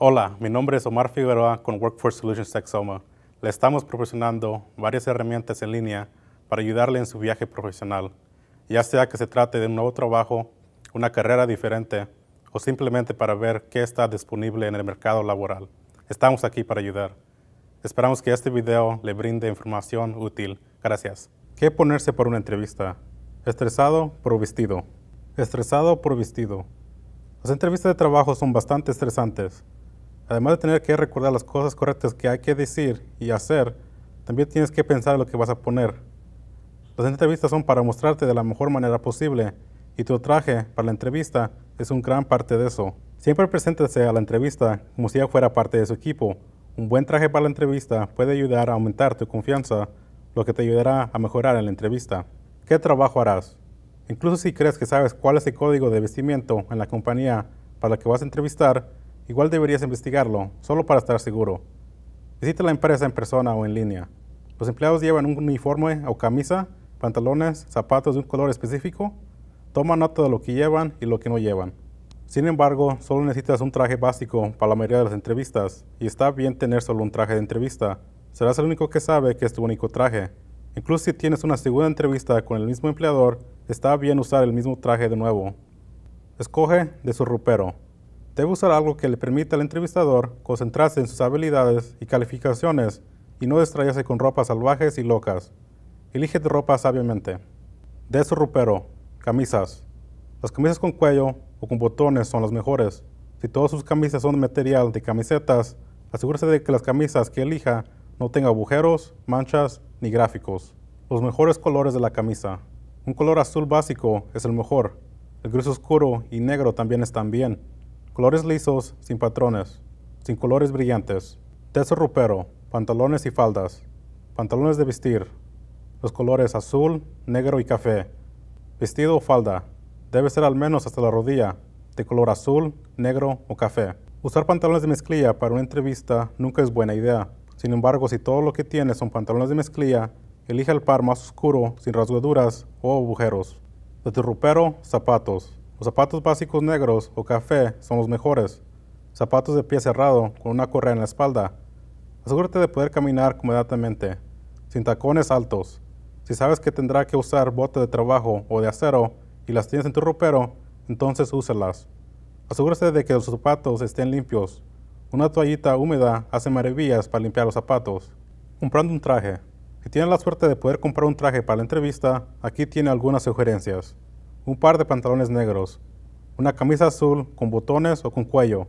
Hola, mi nombre es Omar Figueroa con Workforce Solutions Texoma. Le estamos proporcionando varias herramientas en línea para ayudarle en su viaje profesional, ya sea que se trate de un nuevo trabajo, una carrera diferente o simplemente para ver qué está disponible en el mercado laboral. Estamos aquí para ayudar. Esperamos que este video le brinde información útil. Gracias. ¿Qué ponerse por una entrevista? Estresado por vestido. Estresado por vestido. Las entrevistas de trabajo son bastante estresantes además de tener que recordar las cosas correctas que hay que decir y hacer, también tienes que pensar en lo que vas a poner. Las entrevistas son para mostrarte de la mejor manera posible y tu traje para la entrevista es un gran parte de eso. Siempre preséntese a la entrevista como si ya fuera parte de su equipo. Un buen traje para la entrevista puede ayudar a aumentar tu confianza, lo que te ayudará a mejorar en la entrevista. ¿Qué trabajo harás? Incluso si crees que sabes cuál es el código de vestimiento en la compañía para la que vas a entrevistar, igual deberías investigarlo, solo para estar seguro. Visita la empresa en persona o en línea. Los empleados llevan un uniforme o camisa, pantalones, zapatos de un color específico. Toma nota de lo que llevan y lo que no llevan. Sin embargo, solo necesitas un traje básico para la mayoría de las entrevistas y está bien tener solo un traje de entrevista. Serás el único que sabe que es tu único traje. Incluso si tienes una segunda entrevista con el mismo empleador, está bien usar el mismo traje de nuevo. Escoge de su rupero debe usar algo que le permita al entrevistador concentrarse en sus habilidades y calificaciones y no distraerse con ropas salvajes y locas. Elige de ropa sabiamente. De su ropero, camisas. Las camisas con cuello o con botones son las mejores. Si todas sus camisas son de material de camisetas, asegúrese de que las camisas que elija no tengan agujeros, manchas ni gráficos. Los mejores colores de la camisa. Un color azul básico es el mejor. El gris oscuro y negro también están bien colores lisos sin patrones, sin colores brillantes, teso rupero, pantalones y faldas, pantalones de vestir, los colores azul, negro y café, vestido o falda, debe ser al menos hasta la rodilla, de color azul, negro o café. Usar pantalones de mezclilla para una entrevista nunca es buena idea. Sin embargo, si todo lo que tienes son pantalones de mezclilla, elija el par más oscuro, sin rasgaduras o agujeros. De tu zapatos. Los zapatos básicos negros o café son los mejores. Zapatos de pie cerrado con una correa en la espalda. Asegúrate de poder caminar cómodamente, sin tacones altos. Si sabes que tendrá que usar botas de trabajo o de acero y las tienes en tu ropero, entonces úselas. Asegúrate de que los zapatos estén limpios. Una toallita húmeda hace maravillas para limpiar los zapatos. Comprando un traje. Si tienes la suerte de poder comprar un traje para la entrevista, aquí tiene algunas sugerencias un par de pantalones negros, una camisa azul con botones o con cuello,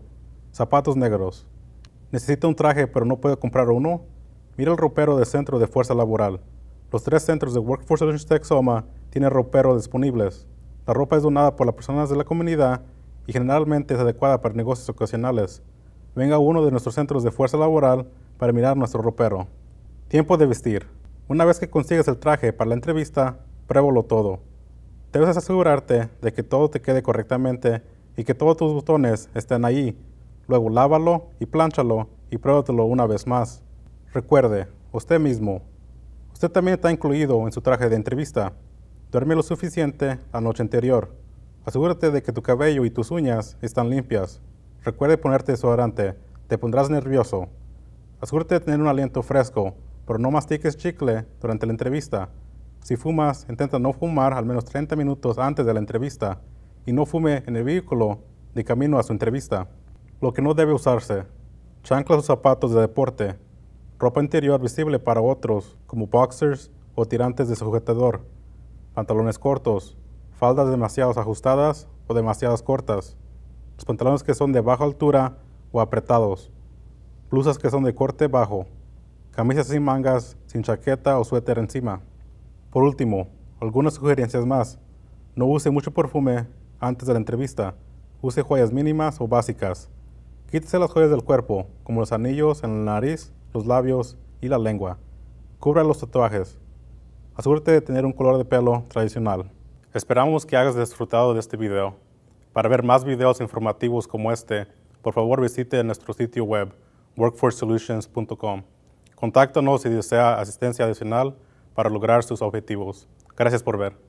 zapatos negros. Necesita un traje pero no puede comprar uno. Mira el ropero del Centro de Fuerza Laboral. Los tres centros de Workforce Solutions Tech Soma tienen roperos disponibles. La ropa es donada por las personas de la comunidad y generalmente es adecuada para negocios ocasionales. Venga a uno de nuestros centros de fuerza laboral para mirar nuestro ropero. Tiempo de vestir. Una vez que consigues el traje para la entrevista, pruébalo todo. Debes asegurarte de que todo te quede correctamente y que todos tus botones estén allí. Luego lávalo y plánchalo y pruébatelo una vez más. Recuerde, usted mismo, usted también está incluido en su traje de entrevista. Duerme lo suficiente la noche anterior. Asegúrate de que tu cabello y tus uñas están limpias. Recuerde ponerte desodorante, te pondrás nervioso. Asegúrate de tener un aliento fresco, pero no mastiques chicle durante la entrevista. Si fumas, intenta no fumar al menos 30 minutos antes de la entrevista y no fume en el vehículo de camino a su entrevista. Lo que no debe usarse, chanclas o zapatos de deporte, ropa interior visible para otros, como boxers o tirantes de sujetador, pantalones cortos, faldas demasiado ajustadas o demasiadas cortas, los pantalones que son de baja altura o apretados, blusas que son de corte bajo, camisas sin mangas, sin chaqueta o suéter encima. Por último, algunas sugerencias más. No use mucho perfume antes de la entrevista. Use joyas mínimas o básicas. Quítese las joyas del cuerpo, como los anillos en la nariz, los labios y la lengua. Cubra los tatuajes. Asegúrate de tener un color de pelo tradicional. Esperamos que hayas disfrutado de este video. Para ver más videos informativos como este, por favor visite nuestro sitio web workforcesolutions.com. Contáctanos si desea asistencia adicional para lograr sus objetivos. Gracias por ver.